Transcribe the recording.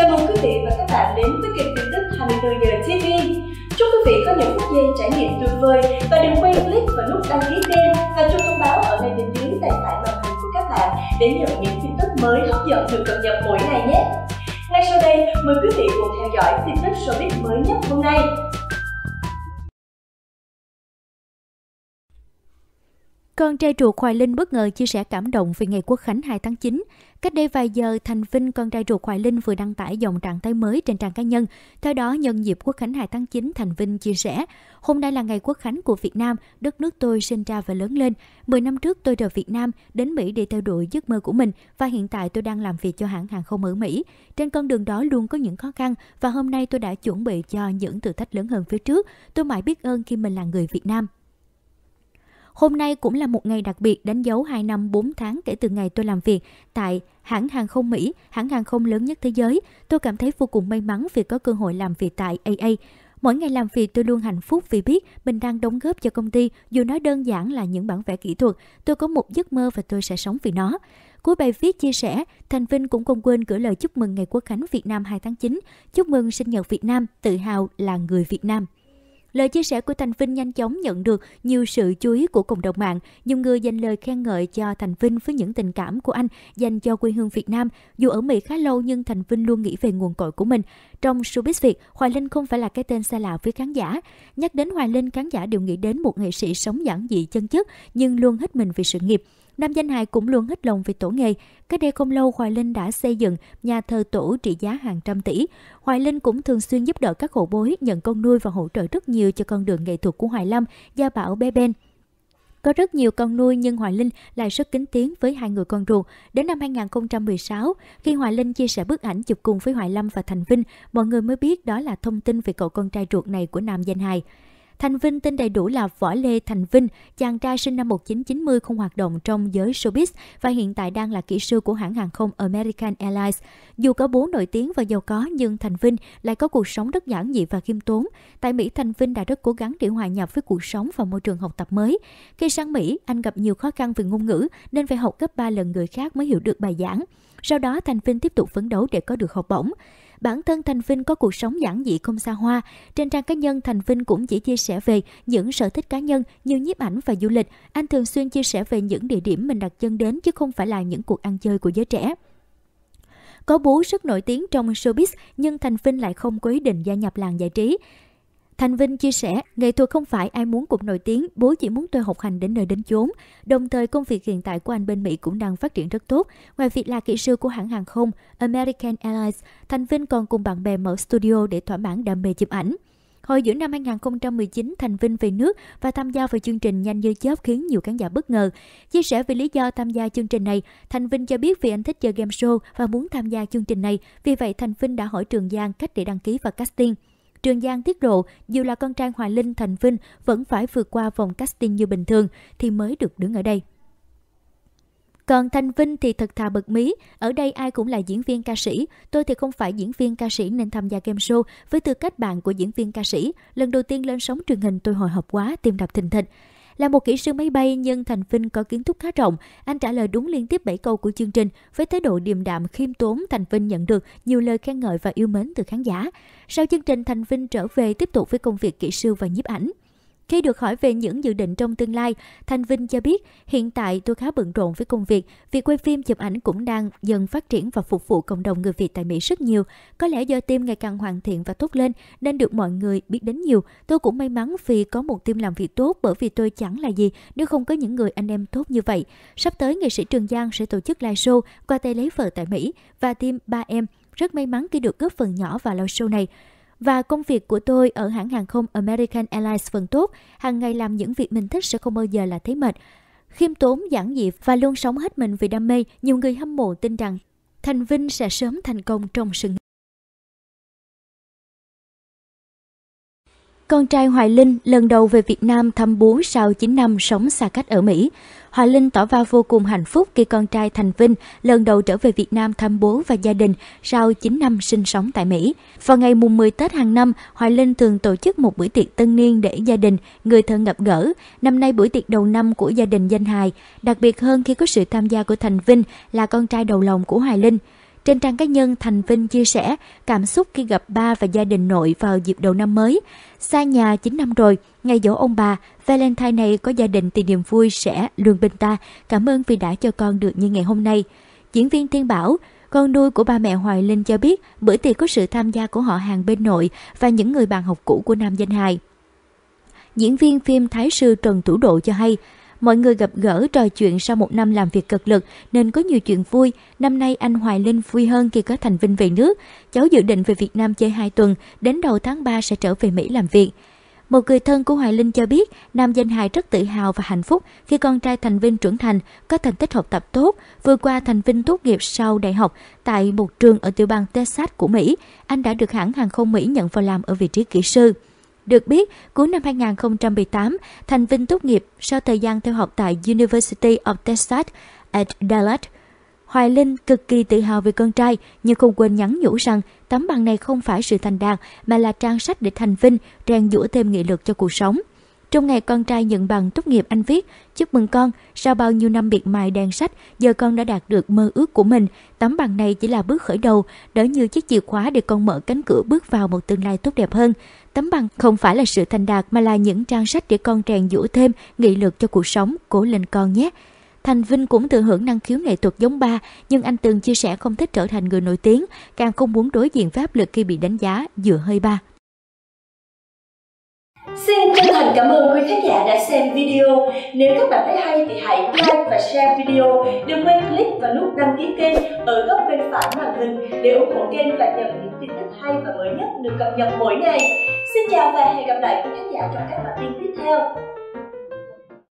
Chào mừng quý vị và các bạn đến với kênh tin tức 24 giờ TV. Chúc quý vị có những phút giây trải nghiệm tuyệt vời và đừng quên click vào nút đăng ký kênh và chuông thông báo ở ngay bên dưới tại phải màn hình của các bạn để nhận những tin tức mới hấp dẫn được cập nhật mỗi ngày nhé. Ngay sau đây, mời quý vị cùng theo dõi tin tức showbiz mới nhất hôm nay. Con trai ruột Hoài Linh bất ngờ chia sẻ cảm động về ngày Quốc khánh 2 tháng 9. Cách đây vài giờ, Thành Vinh, con trai ruột Hoài Linh vừa đăng tải dòng trạng thái mới trên trang cá nhân. Theo đó, nhân dịp Quốc khánh 2 tháng 9, Thành Vinh chia sẻ, Hôm nay là ngày Quốc khánh của Việt Nam, đất nước tôi sinh ra và lớn lên. 10 năm trước tôi rời Việt Nam, đến Mỹ để theo đuổi giấc mơ của mình và hiện tại tôi đang làm việc cho hãng hàng không ở Mỹ. Trên con đường đó luôn có những khó khăn và hôm nay tôi đã chuẩn bị cho những thử thách lớn hơn phía trước. Tôi mãi biết ơn khi mình là người Việt Nam. Hôm nay cũng là một ngày đặc biệt đánh dấu 2 năm 4 tháng kể từ ngày tôi làm việc tại hãng hàng không Mỹ, hãng hàng không lớn nhất thế giới. Tôi cảm thấy vô cùng may mắn vì có cơ hội làm việc tại AA. Mỗi ngày làm việc tôi luôn hạnh phúc vì biết mình đang đóng góp cho công ty, dù nó đơn giản là những bản vẽ kỹ thuật. Tôi có một giấc mơ và tôi sẽ sống vì nó. Cuối bài viết chia sẻ, Thành Vinh cũng không quên gửi lời chúc mừng Ngày Quốc khánh Việt Nam 2 tháng 9. Chúc mừng sinh nhật Việt Nam, tự hào là người Việt Nam. Lời chia sẻ của Thành Vinh nhanh chóng nhận được nhiều sự chú ý của cộng đồng mạng. Nhiều người dành lời khen ngợi cho Thành Vinh với những tình cảm của anh dành cho quê hương Việt Nam. Dù ở Mỹ khá lâu nhưng Thành Vinh luôn nghĩ về nguồn cội của mình. Trong showbiz Việt, Hoài Linh không phải là cái tên xa lạ với khán giả. Nhắc đến Hoài Linh, khán giả đều nghĩ đến một nghệ sĩ sống giản dị chân chất nhưng luôn hết mình vì sự nghiệp. Nam danh hài cũng luôn hết lòng về tổ nghề. Cách đây không lâu, Hoài Linh đã xây dựng nhà thờ tổ trị giá hàng trăm tỷ. Hoài Linh cũng thường xuyên giúp đỡ các hộ bối, nhận con nuôi và hỗ trợ rất nhiều cho con đường nghệ thuật của Hoài Lâm, Gia Bảo Bé Ben. Có rất nhiều con nuôi nhưng Hoài Linh lại rất kính tiếng với hai người con ruột. Đến năm 2016, khi Hoài Linh chia sẻ bức ảnh chụp cùng với Hoài Lâm và Thành Vinh, mọi người mới biết đó là thông tin về cậu con trai ruột này của nam danh hài. Thành Vinh tên đầy đủ là Võ Lê Thành Vinh, chàng trai sinh năm 1990 không hoạt động trong giới showbiz và hiện tại đang là kỹ sư của hãng hàng không American Airlines. Dù có bố nổi tiếng và giàu có nhưng Thành Vinh lại có cuộc sống rất giản dị và khiêm tốn. Tại Mỹ, Thành Vinh đã rất cố gắng để hòa nhập với cuộc sống và môi trường học tập mới. Khi sang Mỹ, anh gặp nhiều khó khăn về ngôn ngữ nên phải học gấp 3 lần người khác mới hiểu được bài giảng. Sau đó, Thành Vinh tiếp tục phấn đấu để có được học bổng bản thân Thành Vinh có cuộc sống giản dị không xa hoa. Trên trang cá nhân, Thành Vinh cũng chỉ chia sẻ về những sở thích cá nhân như nhiếp ảnh và du lịch. Anh thường xuyên chia sẻ về những địa điểm mình đặt chân đến chứ không phải là những cuộc ăn chơi của giới trẻ. Có bố rất nổi tiếng trong showbiz nhưng Thành Vinh lại không có ý định gia nhập làng giải trí. Thanh Vinh chia sẻ, nghệ thuật không phải ai muốn cũng nổi tiếng, bố chỉ muốn tôi học hành đến nơi đến chốn. Đồng thời công việc hiện tại của anh bên Mỹ cũng đang phát triển rất tốt. Ngoài việc là kỹ sư của hãng hàng không American Airlines, Thanh Vinh còn cùng bạn bè mở studio để thỏa mãn đam mê chụp ảnh. Hồi giữa năm 2019, Thành Vinh về nước và tham gia vào chương trình Nhanh Như Chớp khiến nhiều khán giả bất ngờ. Chia sẻ về lý do tham gia chương trình này, Thành Vinh cho biết vì anh thích chơi game show và muốn tham gia chương trình này, vì vậy Thành Vinh đã hỏi Trường Giang cách để đăng ký và casting. Trường Giang tiết lộ, dù là con trai Hoài Linh Thành Vinh vẫn phải vượt qua vòng casting như bình thường thì mới được đứng ở đây. Còn Thanh Vinh thì thật thà bực mí, ở đây ai cũng là diễn viên ca sĩ, tôi thì không phải diễn viên ca sĩ nên tham gia game show với tư cách bạn của diễn viên ca sĩ. Lần đầu tiên lên sóng truyền hình tôi hồi hộp quá, tim đập thình thịch. Là một kỹ sư máy bay nhưng Thành Vinh có kiến thức khá rộng, anh trả lời đúng liên tiếp 7 câu của chương trình với thái độ điềm đạm khiêm tốn Thành Vinh nhận được nhiều lời khen ngợi và yêu mến từ khán giả. Sau chương trình Thành Vinh trở về tiếp tục với công việc kỹ sư và nhiếp ảnh. Khi được hỏi về những dự định trong tương lai, Thanh Vinh cho biết hiện tại tôi khá bận rộn với công việc, việc quay phim chụp ảnh cũng đang dần phát triển và phục vụ cộng đồng người Việt tại Mỹ rất nhiều. Có lẽ do team ngày càng hoàn thiện và tốt lên nên được mọi người biết đến nhiều. Tôi cũng may mắn vì có một team làm việc tốt bởi vì tôi chẳng là gì nếu không có những người anh em tốt như vậy. Sắp tới nghệ sĩ Trường Giang sẽ tổ chức live show qua tay lấy vợ tại Mỹ và team ba em rất may mắn khi được góp phần nhỏ vào live show này. Và công việc của tôi ở hãng hàng không American Airlines phần tốt, hàng ngày làm những việc mình thích sẽ không bao giờ là thấy mệt. Khiêm tốn, giản dị và luôn sống hết mình vì đam mê, nhiều người hâm mộ tin rằng Thành Vinh sẽ sớm thành công trong sự nghiệp. Con trai Hoài Linh lần đầu về Việt Nam thăm bố sau 9 năm sống xa cách ở Mỹ. Hoài Linh tỏ ra vô cùng hạnh phúc khi con trai Thành Vinh lần đầu trở về Việt Nam thăm bố và gia đình sau 9 năm sinh sống tại Mỹ. Vào ngày mùng 10 Tết hàng năm, Hoài Linh thường tổ chức một buổi tiệc tân niên để gia đình, người thân gặp gỡ. Năm nay buổi tiệc đầu năm của gia đình danh hài, đặc biệt hơn khi có sự tham gia của Thành Vinh là con trai đầu lòng của Hoài Linh. Trên trang cá nhân, Thành Vinh chia sẻ cảm xúc khi gặp ba và gia đình nội vào dịp đầu năm mới. Xa nhà 9 năm rồi, ngày dỗ ông bà, Valentine này có gia đình thì niềm vui sẽ luôn bên ta. Cảm ơn vì đã cho con được như ngày hôm nay. Diễn viên thiên Bảo, con nuôi của ba mẹ Hoài Linh cho biết bữa tiệc có sự tham gia của họ hàng bên nội và những người bạn học cũ của nam danh hài. Diễn viên phim Thái Sư Trần Thủ Độ cho hay, Mọi người gặp gỡ trò chuyện sau một năm làm việc cực lực nên có nhiều chuyện vui. Năm nay anh Hoài Linh vui hơn khi có Thành Vinh về nước. Cháu dự định về Việt Nam chơi 2 tuần, đến đầu tháng 3 sẽ trở về Mỹ làm việc. Một người thân của Hoài Linh cho biết, nam danh hài rất tự hào và hạnh phúc khi con trai Thành Vinh trưởng thành, có thành tích học tập tốt. Vừa qua, Thành Vinh tốt nghiệp sau đại học tại một trường ở tiểu bang Texas của Mỹ. Anh đã được hãng hàng không Mỹ nhận vào làm ở vị trí kỹ sư. Được biết, cuối năm 2018, Thành Vinh tốt nghiệp sau thời gian theo học tại University of Texas at Dallas. Hoài Linh cực kỳ tự hào về con trai nhưng không quên nhắn nhủ rằng tấm bằng này không phải sự thành đạt mà là trang sách để Thành Vinh rèn giũa thêm nghị lực cho cuộc sống. Trong ngày con trai nhận bằng tốt nghiệp anh viết, chúc mừng con, sau bao nhiêu năm biệt mài đàn sách, giờ con đã đạt được mơ ước của mình. Tấm bằng này chỉ là bước khởi đầu, đỡ như chiếc chìa khóa để con mở cánh cửa bước vào một tương lai tốt đẹp hơn. Tấm bằng không phải là sự thành đạt mà là những trang sách để con rèn dũa thêm, nghị lực cho cuộc sống, cố lên con nhé. Thành Vinh cũng thừa hưởng năng khiếu nghệ thuật giống ba, nhưng anh từng chia sẻ không thích trở thành người nổi tiếng, càng không muốn đối diện với áp lực khi bị đánh giá, dựa hơi ba. Xin chân thành cảm ơn quý khán giả đã xem video. Nếu các bạn thấy hay thì hãy like và share video. Đừng quên click vào nút đăng ký kênh ở góc bên phải màn hình để ủng hộ kênh và nhận những tin tức hay và mới nhất được cập nhật mỗi ngày. Xin chào và hẹn gặp lại quý khán giả trong các bản tin tiếp theo.